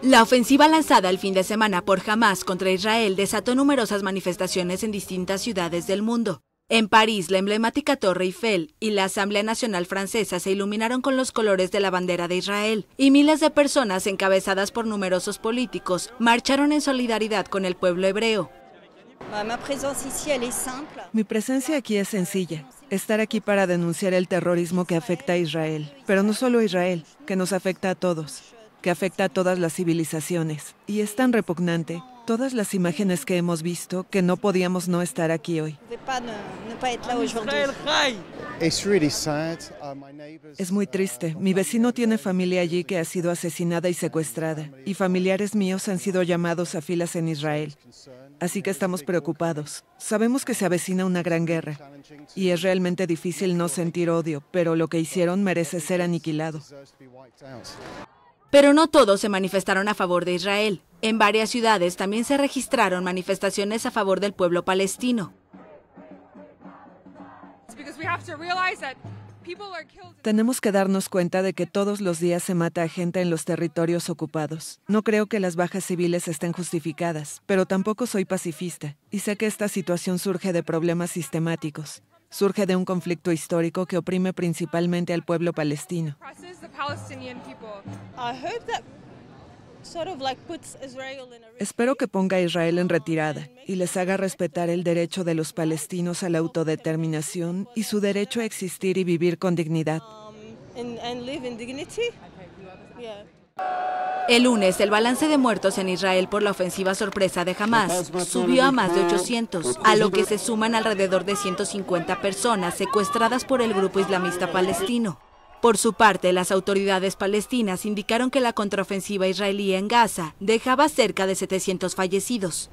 La ofensiva lanzada el fin de semana por Hamas contra Israel desató numerosas manifestaciones en distintas ciudades del mundo. En París, la emblemática Torre Eiffel y la Asamblea Nacional Francesa se iluminaron con los colores de la bandera de Israel, y miles de personas, encabezadas por numerosos políticos, marcharon en solidaridad con el pueblo hebreo. Mi presencia aquí es sencilla estar aquí para denunciar el terrorismo que afecta a Israel, pero no solo a Israel, que nos afecta a todos, que afecta a todas las civilizaciones. Y es tan repugnante todas las imágenes que hemos visto que no podíamos no estar aquí hoy. Uh, es muy triste. Mi vecino tiene familia allí que ha sido asesinada y secuestrada, y familiares míos han sido llamados a filas en Israel. Así que estamos preocupados. Sabemos que se avecina una gran guerra, y es realmente difícil no sentir odio, pero lo que hicieron merece ser aniquilado. Pero no todos se manifestaron a favor de Israel. En varias ciudades también se registraron manifestaciones a favor del pueblo palestino. Tenemos que darnos cuenta de que todos los días se mata a gente en los territorios ocupados. No creo que las bajas civiles estén justificadas, pero tampoco soy pacifista y sé que esta situación surge de problemas sistemáticos. Surge de un conflicto histórico que oprime principalmente al pueblo palestino. Espero que ponga a Israel en retirada y les haga respetar el derecho de los palestinos a la autodeterminación y su derecho a existir y vivir con dignidad. Um, el lunes, el balance de muertos en Israel por la ofensiva sorpresa de Hamas subió a más de 800, a lo que se suman alrededor de 150 personas secuestradas por el grupo islamista palestino. Por su parte, las autoridades palestinas indicaron que la contraofensiva israelí en Gaza dejaba cerca de 700 fallecidos.